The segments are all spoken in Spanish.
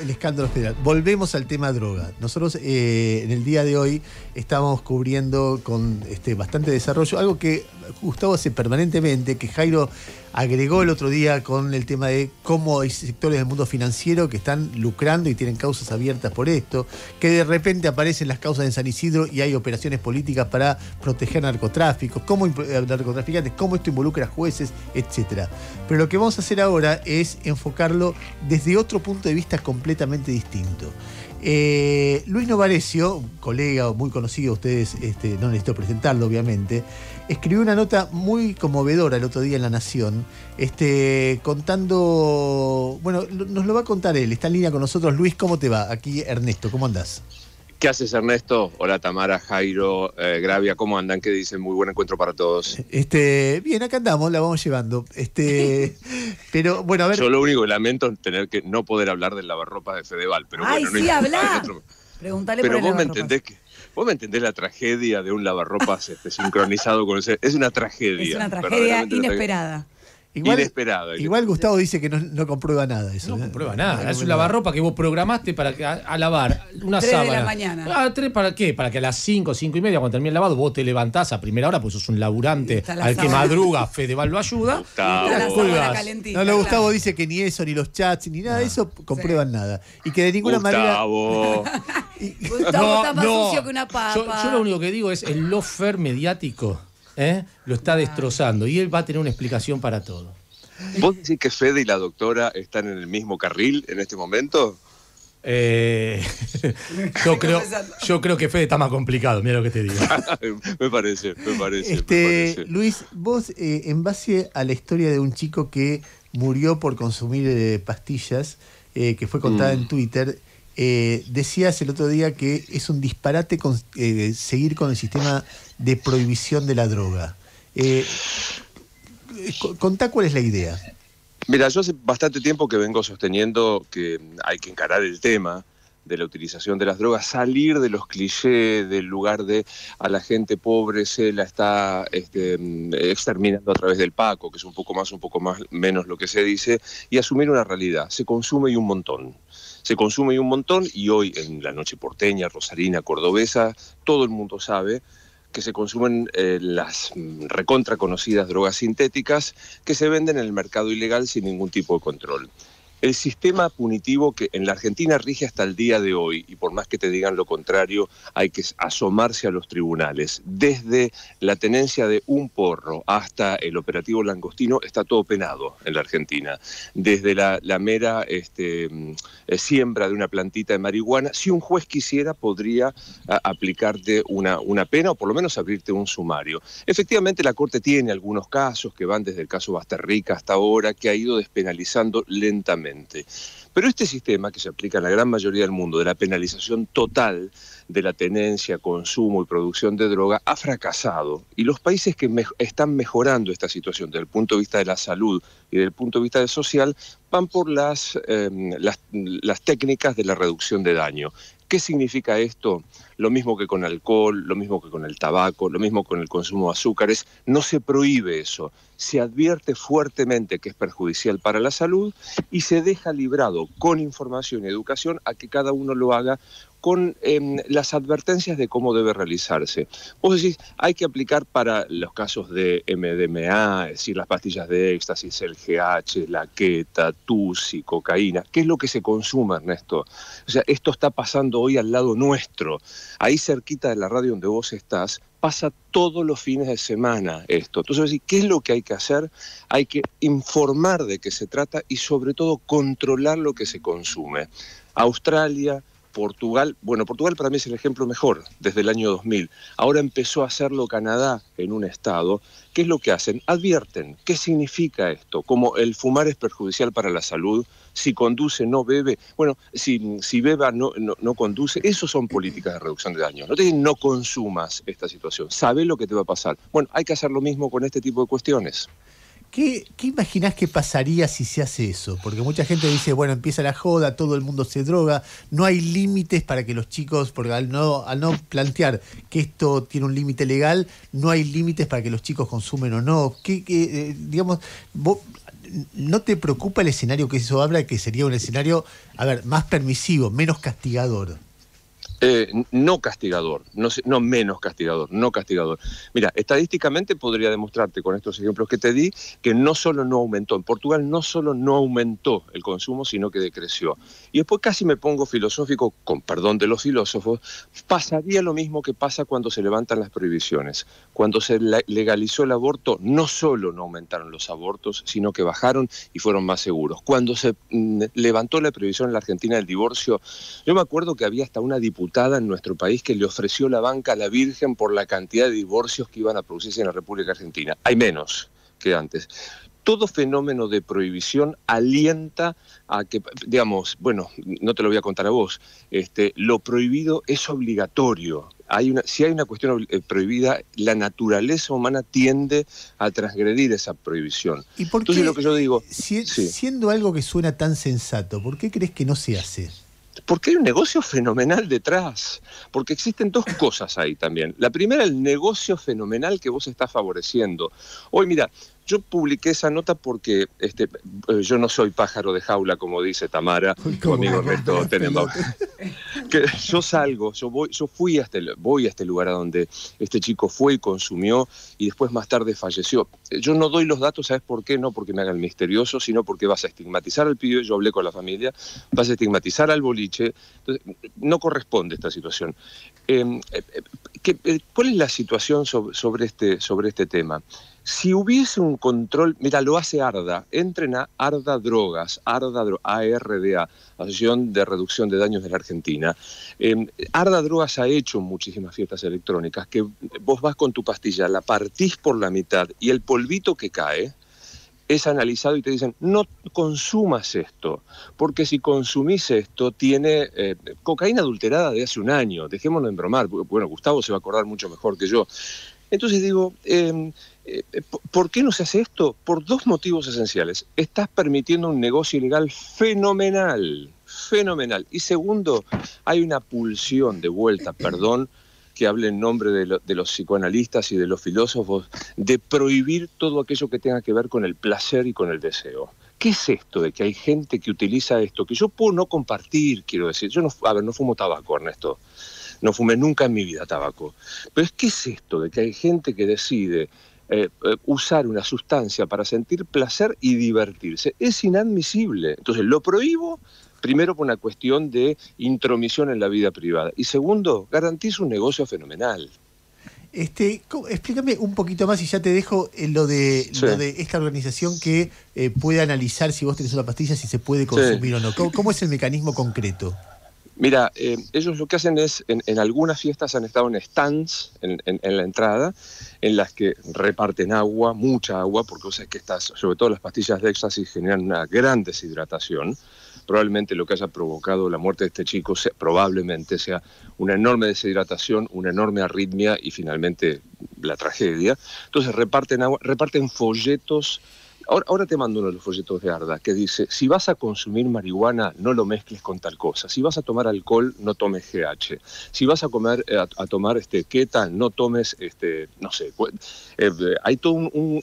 El escándalo federal. Volvemos al tema droga. Nosotros eh, en el día de hoy estamos cubriendo con este, bastante desarrollo algo que Gustavo hace permanentemente, que Jairo agregó el otro día con el tema de cómo hay sectores del mundo financiero que están lucrando y tienen causas abiertas por esto, que de repente aparecen las causas en San Isidro y hay operaciones políticas para proteger narcotráficos, cómo eh, narcotraficantes, cómo esto involucra a jueces, etc. Pero lo que vamos a hacer ahora es enfocarlo desde otro punto de vista completamente distinto. Eh, Luis Novarecio, colega muy conocido, ustedes este, no necesito presentarlo obviamente, escribió una nota muy conmovedora el otro día en La Nación, este, contando, bueno, nos lo va a contar él, está en línea con nosotros. Luis, ¿cómo te va? Aquí Ernesto, ¿cómo andás? ¿Qué haces, Ernesto? Hola, Tamara, Jairo, eh, Gravia, ¿cómo andan? ¿Qué dicen? Muy buen encuentro para todos. Este, bien, acá andamos, la vamos llevando. Este, pero bueno, a ver. Yo lo único que lamento es tener que no poder hablar del lavarropa de Fedeval, pero Ay, sí, habla. hay... pero por el vos me entendés que Vos me entendés la tragedia de un lavarropas este, sincronizado con ese? Es una tragedia. Es una tragedia inesperada. Igual, Igual Gustavo dice que no, comprueba nada eso. No ¿eh? comprueba nada. es un lavarropa que vos programaste para que, a, lavar una tres de la mañana. a ah, ¿tres para qué? Para que a las 5, 5 y media, cuando termine el lavado, vos te levantás a primera hora, pues sos un laburante al que madruga, Fedeval lo ayuda. Gustavo. no, lo Gustavo dice que ni eso, ni los chats, ni nada de ah. eso comprueban nada. Y que de ninguna manera. Gustavo está más sucio que una papa. Yo, yo lo único que digo es el lofer mediático ¿eh? lo está destrozando y él va a tener una explicación para todo. ¿Vos decís que Fede y la doctora están en el mismo carril en este momento? Eh, yo, creo, yo creo que Fede está más complicado, mira lo que te digo. me parece, me parece, este, Luis, vos, eh, en base a la historia de un chico que murió por consumir pastillas, que fue contada mm. en Twitter, eh, decías el otro día que es un disparate eh, seguir con el sistema de prohibición de la droga. Eh, eh, contá cuál es la idea. Mira, yo hace bastante tiempo que vengo sosteniendo que hay que encarar el tema de la utilización de las drogas, salir de los clichés del lugar de a la gente pobre se la está este, mm, exterminando a través del Paco, que es un poco más, un poco más, menos lo que se dice, y asumir una realidad. Se consume y un montón se consume un montón y hoy en la noche porteña, rosarina, cordobesa, todo el mundo sabe que se consumen eh, las recontra conocidas drogas sintéticas que se venden en el mercado ilegal sin ningún tipo de control. El sistema punitivo que en la Argentina rige hasta el día de hoy, y por más que te digan lo contrario, hay que asomarse a los tribunales. Desde la tenencia de un porro hasta el operativo langostino está todo penado en la Argentina. Desde la, mera este, mm, siembra de una plantita de marihuana, si un juez quisiera, podría aplicarte una, una pena o por lo menos abrirte un sumario. Efectivamente, la Corte tiene algunos casos que van desde el caso Basterrica hasta ahora, que ha ido despenalizando lentamente. Pero este sistema que se aplica en la gran mayoría del mundo, de la penalización total de la tenencia, consumo y producción de droga, ha fracasado. Y los países que están mejorando esta situación desde el punto de vista de la salud y desde el punto de vista social, van por em, las, las técnicas de la reducción de daño. ¿Qué significa esto? lo mismo que con alcohol, lo mismo que con el tabaco, lo mismo con el consumo de azúcares, no se prohíbe eso, se advierte fuertemente que es perjudicial para la salud y se deja librado con información y educación a que cada uno lo haga con em, las advertencias de cómo debe realizarse. Vos decís, hay que aplicar para los casos de MDMA, es decir, las pastillas de éxtasis, el GH, la queta, tusi, cocaína. ¿Qué es lo que se consume, Ernesto? O sea, esto está pasando hoy al lado nuestro ahí cerquita de la radio donde vos estás, pasa todos los fines de semana esto. Entonces, ¿qué es lo que hay que hacer? Hay que informar de qué se trata y sobre todo controlar lo que se consume. Australia, Portugal, bueno, Portugal para mí es el ejemplo mejor desde el año 2000. Ahora empezó a hacerlo Canadá en un estado. ¿Qué es lo que hacen? Advierten qué significa esto, como el fumar es perjudicial para la salud, si conduce no bebe, bueno, si, si beba no, no, conduce, eso son políticas de reducción de daños. No te no consumas esta situación, sabe lo que te va a pasar. Bueno, hay que hacer lo mismo con este tipo de cuestiones. ¿Qué, ¿Qué imaginás que pasaría si se hace eso? Porque mucha gente dice, bueno, empieza la joda, todo el mundo se droga, no hay límites para que los chicos, porque al no, al no plantear que esto tiene un límite legal, no hay límites para que los chicos consumen o no. ¿Qué, eh, digamos, ¿no te preocupa el escenario que eso habla, que sería un escenario, a ver, más permisivo, menos castigador? Eh, no castigador, no, menos castigador, no castigador. Mira, estadísticamente podría demostrarte con estos ejemplos que te di que no solo no aumentó, en Portugal no solo no aumentó el consumo, sino que decreció. Y después casi me pongo filosófico, con perdón de los filósofos, pasaría lo mismo que pasa cuando se levantan las prohibiciones. Cuando se legalizó el aborto, no solo no aumentaron los abortos, sino que bajaron y fueron más seguros. Cuando se mm, levantó la prohibición en la Argentina del divorcio, yo me acuerdo que había hasta una diputada en nuestro país que le ofreció la banca a la Virgen por la cantidad de divorcios que iban a producirse en la República Argentina. Hay menos que antes. Todo fenómeno de prohibición alienta a que, digamos, bueno, no te lo voy a contar a vos, este, lo prohibido es obligatorio. Hay una, si hay una cuestión eh, prohibida, la naturaleza humana tiende a transgredir esa prohibición. ¿Y por qué, lo que yo digo, siendo algo que suena tan sensato, ¿por qué crees que no se hace? Porque hay un negocio fenomenal detrás, porque existen dos cosas ahí también. La primera, el negocio fenomenal que vos estás favoreciendo. Hoy, mira, yo publiqué esa nota porque este, eh, yo no soy pájaro de jaula, como dice Tamara, conmigo resto tenemos. que yo salgo, yo voy, yo fui hasta el, este, voy a este lugar a donde este chico fue y consumió y después más tarde falleció. Eh, yo no doy los datos, ¿sabes por qué? No porque me hagan misterioso, sino porque vas a estigmatizar al pibe, yo hablé con la familia, vas a estigmatizar al boliche. Entonces, no corresponde esta situación. Em, eh, ¿Cuál es la situación este, sobre este tema? Si hubiese un control, mira, lo hace ARDA, entren a ARDA Drogas, ARDA, ARDA, Asociación de Reducción de Daños de la Argentina. Em, ARDA Drogas ha hecho muchísimas fiestas electrónicas que vos vas con tu pastilla, la partís por la mitad y el polvito que cae, es analizado y te dicen, no consumas esto, porque si consumís esto tiene eh, cocaína adulterada de hace un año, dejémoslo en bromar, bueno, Gustavo se va a acordar mucho mejor que yo, entonces digo, em, eh, eh, ¿por qué no se hace esto? Por dos motivos esenciales. Estás permitiendo un negocio ilegal fenomenal, fenomenal. Y segundo, hay una pulsión de vuelta, perdón que hable en nombre de, los psicoanalistas y de los filósofos, de prohibir todo aquello que tenga que ver con el placer y con el deseo. ¿qué es esto de que hay gente que utiliza esto? Que yo puedo no compartir, quiero decir. Yo a ver, no fumo tabaco, Ernesto no fumé nunca en mi vida tabaco. Pero es que es esto de que hay gente que decide eh, eh, usar una sustancia para sentir placer y divertirse. Es inadmisible. Entonces, lo prohíbo primero por una cuestión de intromisión en la vida privada y segundo, garantiza un negocio fenomenal. Este, explícame un poquito más y ya te dejo eh, lo de, lo de esta organización que puede analizar si vos tenés una pastilla, si se puede consumir o no. ¿Cómo, es el mecanismo concreto? Mira, eh, ellos lo que hacen es, en, algunas fiestas han estado en stands en, la entrada, en las que reparten agua, mucha agua, porque o sea, que estas, sobre todo las pastillas de éxtasis generan una gran deshidratación. Probablemente lo que haya provocado la muerte de este chico probablemente sea una enorme deshidratación, una enorme arritmia y finalmente la tragedia. Entonces reparten agua, reparten folletos Ahora, te mando uno de los folletos de Arda que dice, si vas a consumir marihuana, no lo mezcles con tal cosa. Si vas a tomar alcohol, no tomes GH. Si vas a comer, eh, a, tomar este keta, no tomes, este, no sé, pues, eh, eh, hay todo un,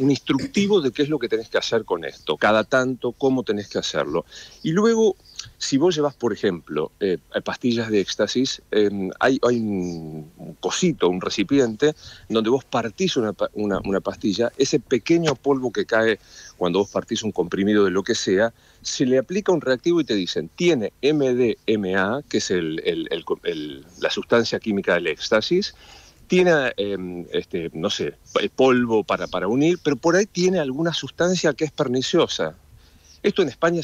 instructivo de qué es lo que tenés que hacer con esto, cada tanto, cómo tenés que hacerlo. Y luego si vos llevas, por ejemplo, eh, eh, pastillas de éxtasis, em, hay, un cosito, un recipiente, donde vos partís una, pastilla, ese pequeño polvo que cae cuando vos partís un comprimido de lo que sea, se le aplica un reactivo y te dicen, tiene MDMA, que es la sustancia química del éxtasis, tiene, em, este, no sé, eh, polvo para, para unir, pero por ahí tiene alguna sustancia que es perniciosa. Esto en España,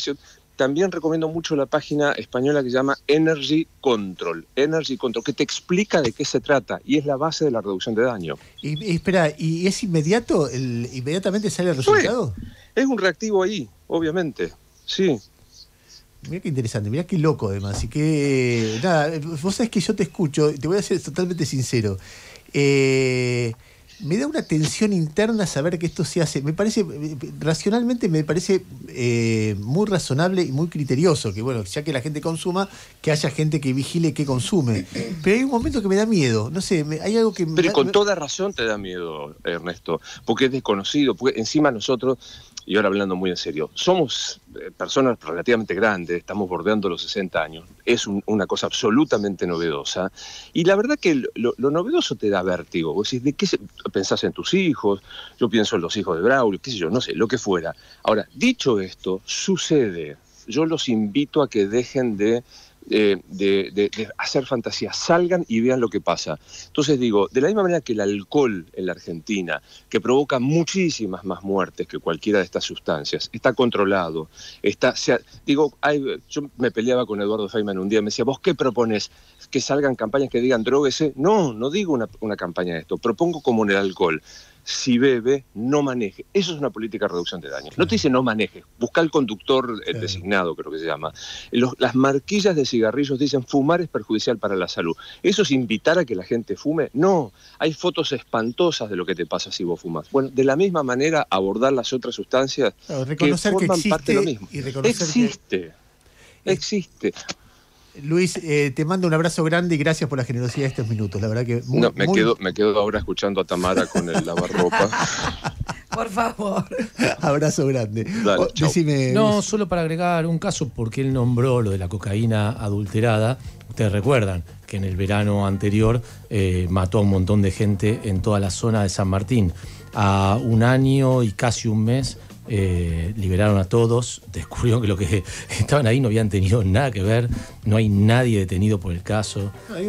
también recomiendo mucho la página española que se llama Energy Control, Energy Control, que te explica de qué se trata y es la base de la reducción de daño. Y, espera, ¿y es inmediato? El, ¿Inmediatamente sale el resultado? es un reactivo ahí, obviamente, sí. Mira qué interesante, mira qué loco además. así que, nada, vos sabés que yo te escucho, te voy a ser totalmente sincero. Eh, me da una tensión interna saber que esto se hace. Me parece, racionalmente me parece eh, muy razonable y muy criterioso que, bueno, ya que la gente consuma, que haya gente que vigile qué consume. Pero hay un momento que me da miedo, no sé, hay algo que... Pero con toda razón te da miedo, Ernesto, porque es desconocido, porque encima nosotros y ahora hablando muy en serio, somos eh, personas relativamente grandes, estamos bordeando los 60 años, es una cosa absolutamente novedosa, y la verdad que lo, novedoso te da vértigo, vos decís, ¿de qué pensás en tus hijos? Yo pienso en los hijos de Braulio, qué sé yo, no sé, lo que fuera. Ahora, dicho esto, sucede, yo los invito a que dejen de eh, de, hacer fantasía. Salgan y vean lo que pasa. Entonces digo, de la misma manera que el alcohol en la Argentina, que provoca muchísimas más muertes que cualquiera de estas sustancias, está controlado. Está, digo, yo me peleaba con Eduardo Feynman un día, me decía, ¿vos qué propones? ¿Que salgan campañas que digan droguese? No, no digo una, una campaña de esto, propongo como en el alcohol si bebe, no maneje. Eso es una política de reducción de daños. No te dice no maneje, busca el conductor eh, designado, creo que se llama. las marquillas de cigarrillos dicen fumar es perjudicial para la salud. ¿Eso es invitar a que la gente fume? No, hay fotos espantosas de lo que te pasa si vos fumas. Bueno, de la misma manera abordar las otras sustancias que forman parte de lo mismo. Y existe. Existe. Luis, eh, te mando un abrazo grande y gracias por la generosidad de estos minutos. La verdad que me, Quedo, me quedo ahora escuchando a Tamara con el lavarropa. por favor. Abrazo grande. Dale, oh, decime, no, solo para agregar un caso, porque él nombró lo de la cocaína adulterada. Te recuerdan que en el verano anterior eh, mató a un montón de gente en toda la zona de San Martín. A un año y casi un mes eh, liberaron a todos, descubrieron que los que estaban ahí no habían tenido nada que ver, no hay nadie detenido por el caso. hay,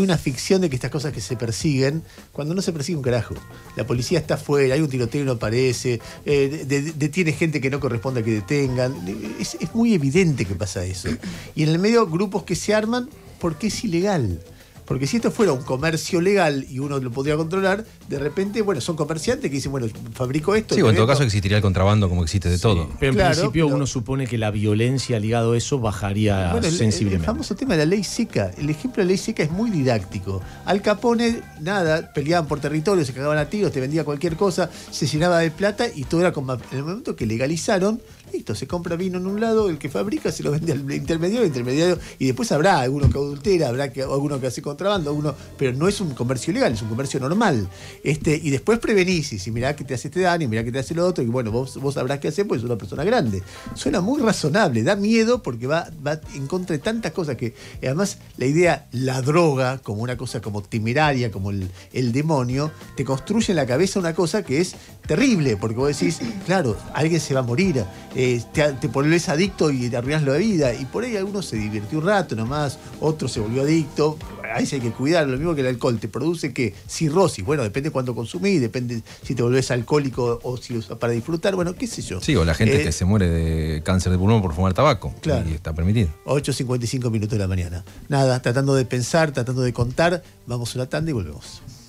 una ficción de que estas cosas que se persiguen, cuando no se persigue un carajo, la policía está afuera, hay un tiroteo y no aparece, eh, detiene gente que no corresponde a que detengan, es muy evidente que pasa eso. Y en el medio grupos que se arman porque es ilegal. Porque si esto fuera un comercio legal y uno lo podría controlar, de repente, bueno, son comerciantes que dicen, bueno, fabrico esto. Sí, en todo caso existiría el contrabando como existe de todo. Pero en principio uno supone que la violencia ligada a eso bajaría sensiblemente. El, el, famoso tema de la ley seca. El ejemplo de la ley seca es muy didáctico. Al Capone, nada, peleaban por territorio, se cagaban a tiros, te vendía cualquier cosa, se llenaba de plata y todo era como. En el momento que legalizaron, Listo, se compra vino en un lado, el que fabrica se lo vende al intermediario, intermediario, y después habrá alguno que adultera, habrá que, alguno que hace contrabando, pero no es un comercio legal, es un comercio normal. Este, y después prevenís, y si mirá que te hace este daño, mirá que te hace lo otro, y bueno, vos, vos sabrás qué hacer pues es una persona grande. Suena muy razonable, da miedo porque va, va en contra de tantas cosas que, eh, además, la idea, la droga, como una cosa como temeraria, como el demonio, te construye en la cabeza una cosa que es terrible, porque vos decís, claro, alguien se va a morir, eh, te, te volvés adicto y te arruinas la vida. Y por ahí alguno se divirtió un rato nomás, otro se volvió adicto. Ahí se hay que cuidar, lo mismo que el alcohol, te produce que cirrosis, bueno, depende cuánto consumís, depende si te volvés alcohólico o si lo para disfrutar, bueno, qué sé yo. Sí, o la gente eh, que se muere de cáncer de pulmón por fumar tabaco, claro, y está permitido. 8.55 minutos de la mañana. Nada, tratando de pensar, tratando de contar, vamos a la tanda y volvemos.